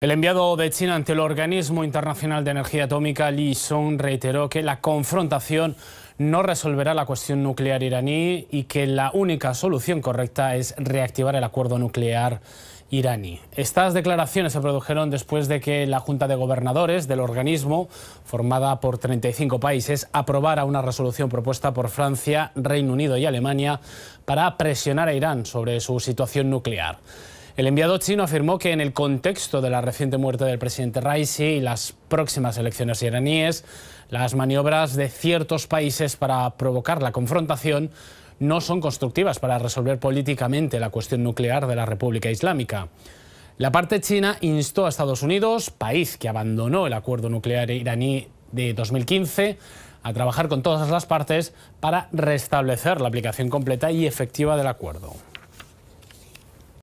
El enviado de China ante el Organismo Internacional de Energía Atómica, Li Song, reiteró que la confrontación no resolverá la cuestión nuclear iraní y que la única solución correcta es reactivar el acuerdo nuclear iraní. Estas declaraciones se produjeron después de que la Junta de Gobernadores del organismo, formada por 35 países, aprobara una resolución propuesta por Francia, Reino Unido y Alemania para presionar a Irán sobre su situación nuclear. El enviado chino afirmó que en el contexto de la reciente muerte del presidente Raisi y las próximas elecciones iraníes, las maniobras de ciertos países para provocar la confrontación no son constructivas para resolver políticamente la cuestión nuclear de la República Islámica. La parte china instó a Estados Unidos, país que abandonó el acuerdo nuclear iraní de 2015, a trabajar con todas las partes para restablecer la aplicación completa y efectiva del acuerdo.